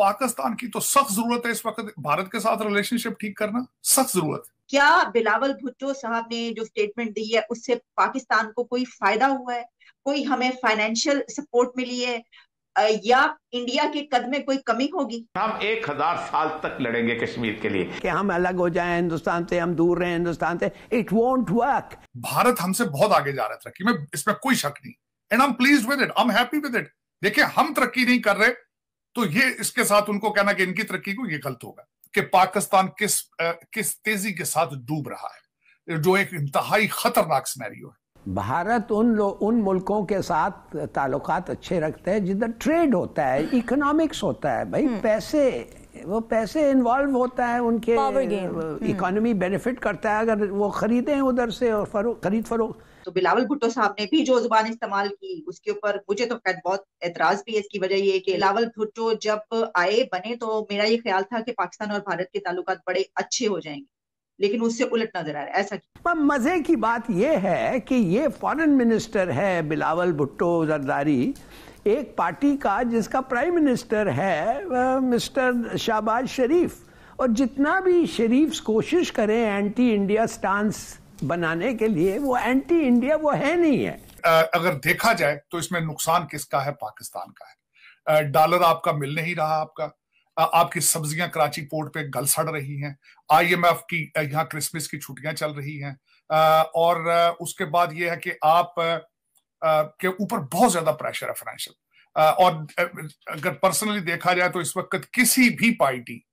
पाकिस्तान की तो सख्त जरूरत है इस वक्त भारत के साथ रिलेशनशिप ठीक करना सख्त जरूरत है क्या बिलावल भुट्टो साहब ने जो स्टेटमेंट दी है उससे पाकिस्तान को कोई फायदा हुआ है कोई हमें फाइनेंशियल सपोर्ट मिली है या इंडिया के कद में कोई कमी होगी हम एक हजार साल तक लड़ेंगे कश्मीर के लिए कि हम अलग हो जाएं हिंदुस्तान से हम दूर रहे हिंदुस्तान से इट वोंट वर्क भारत हमसे बहुत आगे जा रहा है तरक्की में इसमें कोई शक नहीं and am please with it am happy with it देखिए हम तरक्की नहीं कर रहे तो ये इसके साथ उनको कहना कि इनकी तरक्की को ये गलत होगा कि पाकिस्तान किस आ, किस तेजी के साथ डूब रहा है जो एक इंतहाई खतरनाक सिनेरियो है भारत उन लोग उन मुल्कों के साथ ताल्लुक अच्छे रखते हैं जिधर ट्रेड होता है इकोनॉमिक्स होता है भाई हम्म। पैसे वो पैसे इन्वॉल्व होता है उनके इकोनॉमी बेनिफिट करता है अगर वो खरीदें उधर से और फरो, खरीद फरोख्त तो बिलावल भुट्टो साहब ने भी जो जुबान इस्तेमाल की उसके ऊपर मुझे तो खैर बहुत एतराज भी है इसकी वजह ये कि बिलावल भुट्टो जब आए बने तो मेरा ये ख्याल था कि पाकिस्तान और भारत के ताल्लुक बड़े अच्छे हो जाएंगे लेकिन उससे उलट नजर आ रहा है ऐसा पर मजे की बात यह है कि ये फॉरेन मिनिस्टर है बिलावल भुट्टो जरदारी एक पार्टी का जिसका प्राइम मिनिस्टर है मिस्टर शाहबाज शरीफ और जितना भी शरीफ कोशिश करें एंटी इंडिया स्टांस बनाने के लिए वो एंटी इंडिया वो है नहीं है अगर देखा जाए तो इसमें नुकसान किसका है पाकिस्तान का है डॉलर आपका मिल नहीं रहा आपका आपकी सब्जियां कराची पोर्ट पे गल सड़ रही हैं आईएमएफ की यहाँ क्रिसमस की छुट्टियां चल रही हैं और उसके बाद ये है कि आप के ऊपर बहुत ज्यादा प्रेशर है फाइनेंशियल और अगर पर्सनली देखा जाए तो इस वक्त किसी भी पार्टी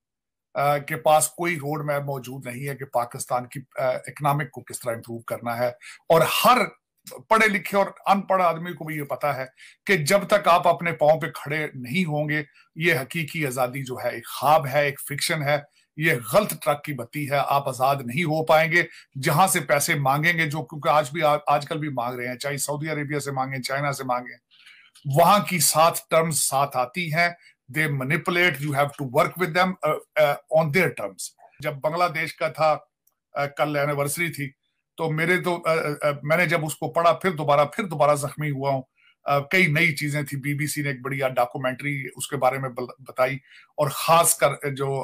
के पास कोई रोड मैप मौजूद नहीं है कि पाकिस्तान की इकोनॉमिक को किस तरह इंप्रूव करना है और हर पढ़े लिखे और अनपढ़ आदमी को भी ये पता है कि जब तक आप अपने पाँव पे खड़े नहीं होंगे ये हकीकी आज़ादी जो है एक खाब है एक फिक्शन है ये गलत ट्रक की बत्ती है आप आजाद नहीं हो पाएंगे जहां से पैसे मांगेंगे जो क्योंकि आज भी आजकल भी मांग रहे हैं चाहे सऊदी अरेबिया से मांगे चाइना से मांगे वहां की सात टर्म्स साथ आती हैं they manipulate you have to work with them on their terms जब बांग्लादेश का था uh, कल एनिवर्सरी थी तो मेरे तो uh, uh, uh, मैंने जब उसको पढ़ा फिर दोबारा फिर दोबारा जख्मी हुआ हूँ uh, कई नई चीजें थी बीबीसी ने एक बढ़िया डॉक्यूमेंट्री उसके बारे में बताई और खास कर जो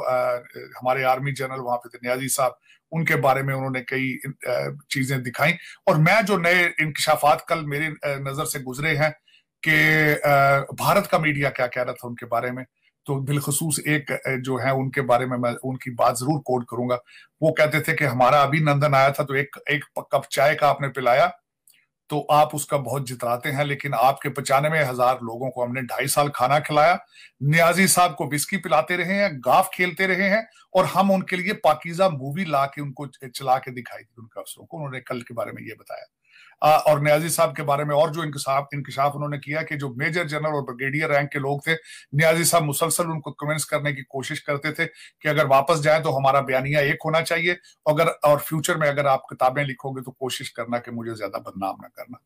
हमारे आर्मी जनरल वहां पे थे न्याजी साहब उनके बारे में उन्होंने कई चीजें दिखाई और मैं जो नए इंकशाफात कल मेरी नजर से गुजरे हैं कि भारत का मीडिया क्या कह रहा था उनके बारे में तो बिलखसूस एक जो है उनके बारे में मैं उनकी बात जरूर कोट करूंगा वो कहते थे कि हमारा अभी नंदन आया था तो एक एक कप चाय का आपने पिलाया तो आप उसका बहुत जितराते हैं लेकिन आपके पचानवे हजार लोगों को हमने ढाई साल खाना खिलाया न्याजी साहब को बिस्की पिलाते रहे हैं गाफ खेलते रहे हैं और हम उनके लिए पाकिजा मूवी ला के उनको चला के दिखाई दी उनके अफसरों को उन्होंने कल के बारे में ये बताया और न्याजी साहब के बारे में और जो इंकशाफ इंकशाफ उन्होंने किया कि जो मेजर जनरल और ब्रिगेडियर रैंक के लोग थे न्याजी साहब मुसलसल उनको कन्विंस करने की कोशिश करते थे कि अगर वापस जाए तो हमारा बयानिया एक होना चाहिए अगर और फ्यूचर में अगर आप किताबें लिखोगे तो कोशिश करना कि मुझे ज्यादा बदनाम ना करना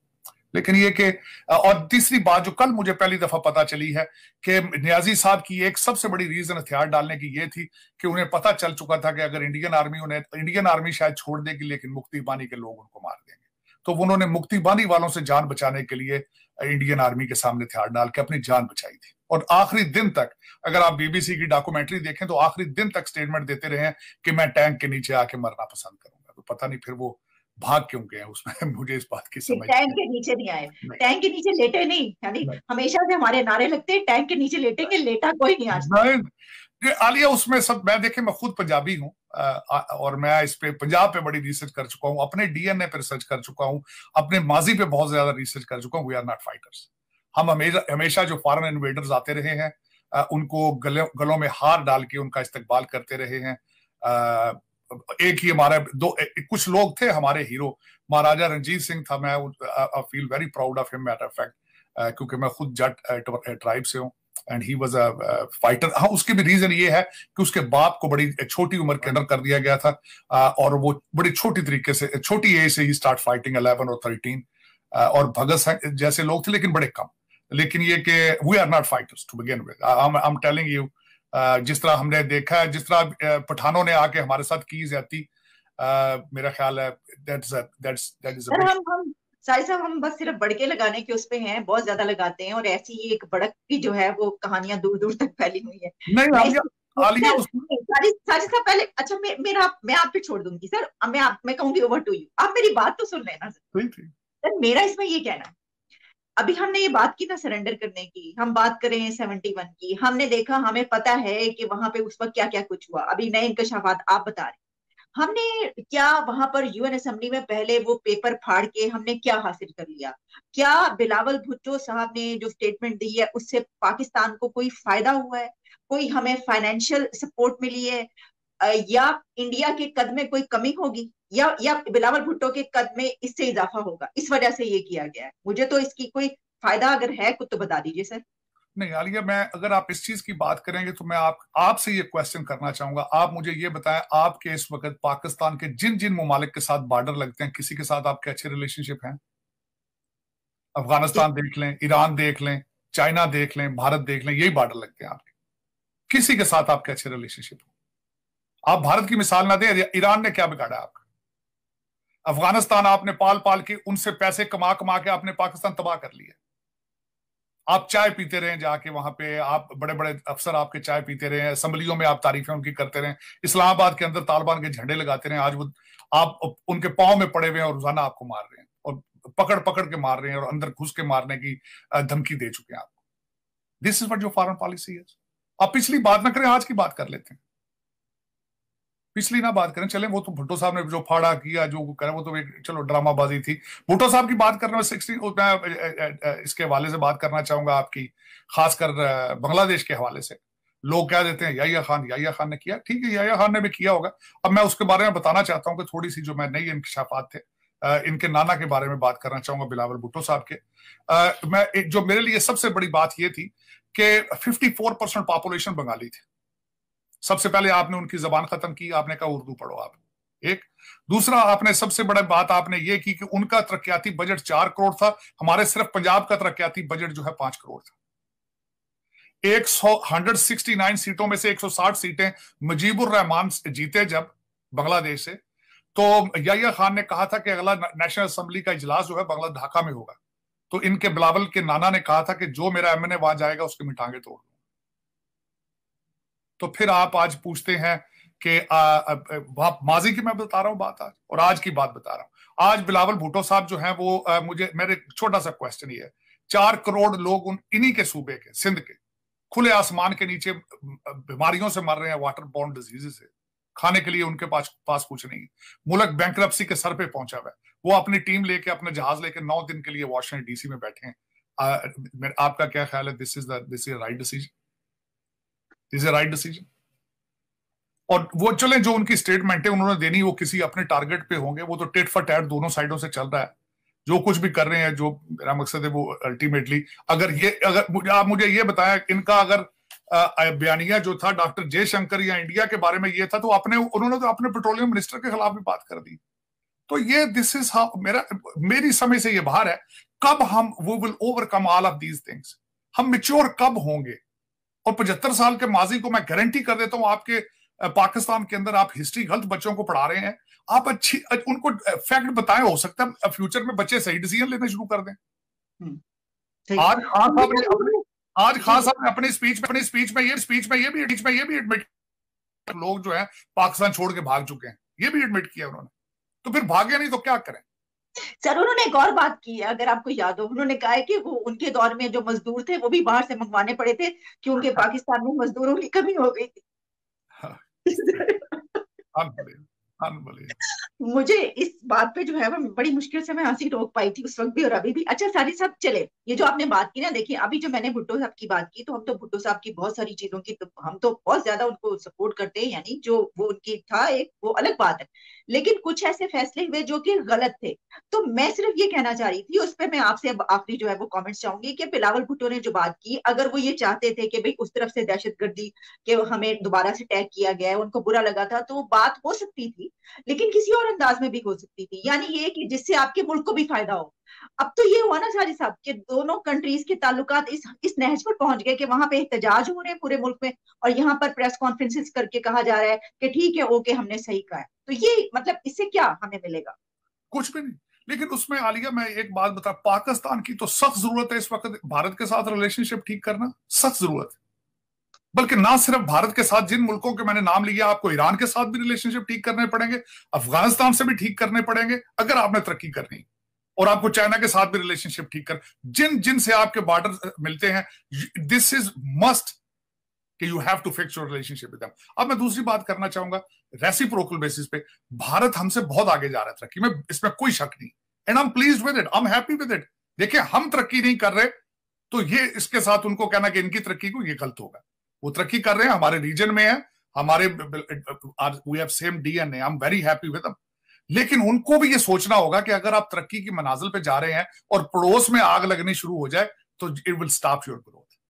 लेकिन ये कि और तीसरी बात जो कल मुझे पहली दफा पता चली है कि न्याजी साहब की एक सबसे बड़ी रीजन हथियार डालने की ये थी कि उन्हें पता चल चुका था कि अगर इंडियन आर्मी उन्हें इंडियन आर्मी शायद छोड़ देगी लेकिन मुक्ति पानी के लोग उनको मार देंगे तो उन्होंने बानी वालों से जान बचाने के लिए इंडियन आर्मी के सामने हथियार डाल के अपनी जान बचाई थी और आखिरी दिन तक अगर आप बीबीसी की डॉक्यूमेंट्री देखें तो आखिरी दिन तक स्टेटमेंट देते रहे कि मैं टैंक के नीचे आके मरना पसंद करूंगा तो पता नहीं फिर वो भाग क्यों गए उसमें मुझे इस बात की समझ टैंक के नीचे नहीं आए टैंक के नीचे लेटे नहीं यानी हमेशा से हमारे नारे लगते हैं टैंक के नीचे लेटेंगे लेटा कोई नहीं आज आलिया उसमें सब मैं देखे मैं खुद पंजाबी हूँ और मैं इस पे पंजाब पे बड़ी रिसर्च कर चुका हूँ अपने डीएनए पे रिसर्च कर चुका हूँ अपने माजी पे बहुत ज्यादा रिसर्च कर चुका हूँ वी आर नॉट फाइटर्स हम हमेशा जो फॉरन इन्वेडर्स आते रहे हैं उनको गले गलों में हार डाल के उनका इस्तकबाल करते रहे हैं एक ही हमारा दो कुछ लोग थे हमारे हीरो महाराजा रंजीत सिंह था मैं I feel very proud of him matter fact क्योंकि मैं खुद जट ट्राइब से हूँ and he was a fighter हाँ उसके भी रीजन ये है कि उसके बाप को बड़ी छोटी उम्र के अंदर कर दिया गया था और वो बड़ी छोटी तरीके से छोटी एज से ही स्टार्ट फाइटिंग अलेवन और थर्टीन और भगत सिंह जैसे लोग थे लेकिन बड़े कम लेकिन ये कि we are not fighters to begin with I am telling you जिस तरह हमने देखा है जिस तरह पठानों ने आके हमारे साथ की ज्यादा मेरा ख्याल है दैट्स दैट्स that's, that हम हम साहिल साहब हम बस सिर्फ बड़के लगाने के उस पे हैं बहुत ज्यादा लगाते हैं और ऐसी ही एक बड़क की जो है वो कहानियां दूर दूर तक फैली हुई है नहीं, साहब पहले अच्छा मे, मेरा मैं आप पे छोड़ दूंगी सर मैं आप मैं कहूंगी ओवर टू यू आप मेरी बात तो सुन लेना सर मेरा इसमें ये कहना है अभी हमने ये बात की ना सरेंडर करने की हम बात कर रहे हैं सेवेंटी वन की हमने देखा हमें पता है कि वहां पे उस वक्त क्या क्या कुछ हुआ अभी नए इंकशाफात आप बता रहे हमने क्या वहां पर यूएन असेंबली में पहले वो पेपर फाड़ के हमने क्या हासिल कर लिया क्या बिलावल भुट्टो साहब ने जो स्टेटमेंट दी है उससे पाकिस्तान को कोई फायदा हुआ है कोई हमें फाइनेंशियल सपोर्ट मिली है या इंडिया के कद में कोई कमी होगी या या बिलावल भुट्टो के कद में इससे इजाफा होगा इस वजह से ये किया गया है मुझे तो इसकी कोई फायदा अगर है कुछ तो बता दीजिए सर नहीं आलिया मैं अगर आप इस चीज की बात करेंगे तो मैं आप आपसे ये क्वेश्चन करना चाहूंगा आप मुझे ये बताएं आपके इस वक्त पाकिस्तान के जिन जिन ममालिक के साथ बॉर्डर लगते हैं किसी के साथ आपके अच्छे रिलेशनशिप हैं अफगानिस्तान देख लें ईरान देख लें चाइना देख लें भारत देख लें यही बॉर्डर लगते हैं आपके किसी के साथ आपके अच्छे रिलेशनशिप हो आप भारत की मिसाल ना दे ईरान ने क्या बिगाड़ा आपका अफगानिस्तान आपने पाल पाल के उनसे पैसे कमा कमा के आपने पाकिस्तान तबाह कर लिया आप चाय पीते रहे जाके वहां पे आप बड़े बड़े अफसर आपके चाय पीते रहे असम्बलियों में आप तारीफें उनकी करते रहे इस्लामाबाद के अंदर तालिबान के झंडे लगाते रहे आज वो आप उनके पाँव में पड़े हुए हैं और रोजाना आपको मार रहे हैं और पकड़ पकड़ के मार रहे हैं और अंदर घुस के मारने की धमकी दे चुके हैं आपको दिस इज वट जो फॉरन पॉलिसी है आप पिछली बात ना करें आज की बात कर लेते हैं पिछली ना बात करें चले वो तो भुट्टो साहब ने जो फाड़ा किया जो करें वो तो एक चलो ड्रामाबाजी थी भुट्टो साहब की बात करने में सिक्सटी मैं इसके हवाले से बात करना चाहूंगा आपकी खासकर बांग्लादेश के हवाले से लोग कह देते हैं याया खान याया खान ने किया ठीक है याया खान ने भी किया होगा अब मैं उसके बारे में बताना चाहता हूँ कि थोड़ी सी जो मैं नई इंकशाफात थे इनके नाना के बारे में बात करना चाहूंगा बिलावल भुट्टो साहब के मैं जो मेरे लिए सबसे बड़ी बात ये थी कि fifty four percent population Bengali थे सबसे पहले आपने उनकी जबान खत्म की आपने कहा उर्दू पढ़ो आप एक दूसरा आपने सबसे बड़ा बात आपने ये की कि उनका तरक्याती बजट चार करोड़ था हमारे सिर्फ पंजाब का तरक्याती बजट जो है पांच करोड़ था एक सौ हंड्रेड सिक्सटी नाइन सीटों में से एक सौ साठ सीटें मुजीबुर रहमान जीते जब बांग्लादेश से तो या खान ने कहा था कि अगला नेशनल असेंबली का इजलास जो है बांग्ला ढाका में होगा तो इनके बिलावल के नाना ने कहा था कि जो मेरा ए वहां जाएगा उसके मिठांगे तोड़ दूंगा तो फिर आप आज पूछते हैं कि माजी की मैं बता रहा हूँ बात आज और आज की बात बता रहा हूँ आज बिलावल भुट्टो साहब जो है वो आ, मुझे मेरे छोटा सा क्वेश्चन ये है चार करोड़ लोग उन इन्हीं के सूबे के सिंध के खुले आसमान के नीचे बीमारियों से मर रहे हैं वाटर बॉर्न डिजीजे से खाने के लिए उनके पास पास कुछ नहीं मुलक बैंक के सर पे पहुंचा हुआ है वो अपनी टीम लेके अपने जहाज लेके नौ दिन के लिए वॉशिंगटन डीसी में बैठे हैं आ, आपका क्या ख्याल है this is this is right decision is a right decision और वो चले जो उनकी स्टेटमेंट है उन्होंने देनी वो किसी अपने टारगेट पे होंगे वो तो टेट फॉर टैट दोनों साइडों से चल रहा है जो कुछ भी कर रहे हैं जो मेरा मकसद है वो अल्टीमेटली अगर ये अगर आप मुझे ये बताया इनका अगर बयानिया जो था डॉक्टर जयशंकर या इंडिया के बारे में ये था तो अपने उन्होंने तो अपने पेट्रोलियम मिनिस्टर के खिलाफ भी बात कर दी तो ये दिस इज हाउ मेरा मेरी समय से ये बाहर है कब हम वो will overcome all of these things हम मिच्योर कब होंगे और पचहत्तर साल के माजी को मैं गारंटी कर देता हूं आपके पाकिस्तान के अंदर आप हिस्ट्री गलत बच्चों को पढ़ा रहे हैं आप अच्छी उनको फैक्ट बताएं हो सकता है फ्यूचर में बच्चे सही डिसीजन लेने शुरू कर दें हम्म, आज खान साहब ने आज खान साहब ने अपनी स्पीच में अपनी स्पीच में ये स्पीच में ये भी स्पीच में ये भी एडमिट लोग जो है पाकिस्तान छोड़ के भाग चुके हैं ये भी एडमिट किया उन्होंने तो फिर भागे नहीं तो क्या करें सर उन्होंने एक और बात की है अगर आपको याद हो उन्होंने कहा है कि वो उनके दौर में जो मजदूर थे वो भी बाहर से मंगवाने पड़े थे क्योंकि उनके हाँ। पाकिस्तान में मजदूरों की कमी हो गई थी हाँ। मुझे इस बात पे जो है वो बड़ी मुश्किल से मैं हंसी रोक पाई थी उस वक्त भी और अभी भी अच्छा सारी साहब चले ये जो आपने बात की ना देखिए अभी जो मैंने भुट्टो साहब की बात की तो हम तो भुट्टो साहब की बहुत सारी चीजों की तो हम तो बहुत ज्यादा उनको सपोर्ट करते हैं यानी जो वो उनकी था एक वो अलग बात है लेकिन कुछ ऐसे फैसले हुए जो कि गलत थे तो मैं सिर्फ ये कहना चाह रही थी उस पर मैं आपसे अब आखिरी जो है वो कॉमेंट्स चाहूंगी कि बिलावल भुट्टो ने जो बात की अगर वो ये चाहते थे कि भाई उस तरफ से दहशतगर्दी के हमें दोबारा से अटैक किया गया है उनको बुरा लगा था तो बात हो सकती थी लेकिन किसी और और अंदाज में भी हो सकती थी यानी ये कि जिससे आपके मुल्क को भी फायदा हो अब तो ये हुआ ना साजी साहब कि दोनों कंट्रीज के ताल्लुकात इस इस नहज पर पहुंच गए कि वहां पे एहतजाज हो रहे हैं पूरे मुल्क में और यहाँ पर प्रेस कॉन्फ्रेंसिस करके कहा जा रहा है कि ठीक है ओके हमने सही कहा है तो ये मतलब इससे क्या हमें मिलेगा कुछ भी नहीं लेकिन उसमें आलिया मैं एक बात बता पाकिस्तान की तो सख्त जरूरत है इस वक्त भारत के साथ रिलेशनशिप ठीक करना सख्त जरूरत है बल्कि ना सिर्फ भारत के साथ जिन मुल्कों के मैंने नाम लिया आपको ईरान के साथ भी रिलेशनशिप ठीक करने पड़ेंगे अफगानिस्तान से भी ठीक करने पड़ेंगे अगर आपने तरक्की करनी और आपको चाइना के साथ भी रिलेशनशिप ठीक कर जिन जिन से आपके बॉर्डर मिलते हैं दिस इज मस्ट कि you have to fix your relationship with अब मैं दूसरी बात करना चाहूंगा प्रोकल बेसिस पे भारत हमसे बहुत आगे जा रहा है तरक्की में इसमें कोई शक नहीं and I am please with it I am happy with it देखिए हम तरक्की नहीं कर रहे तो ये इसके साथ उनको कहना कि इनकी तरक्की को ये गलत होगा वो तरक्की कर रहे हैं हमारे रीजन में है हमारे we have same DNA I am very happy with लेकिन उनको भी ये सोचना होगा कि अगर आप तरक्की की मनाजिल पे जा रहे हैं और पड़ोस में आग लगनी शुरू हो जाए तो it will stop your growth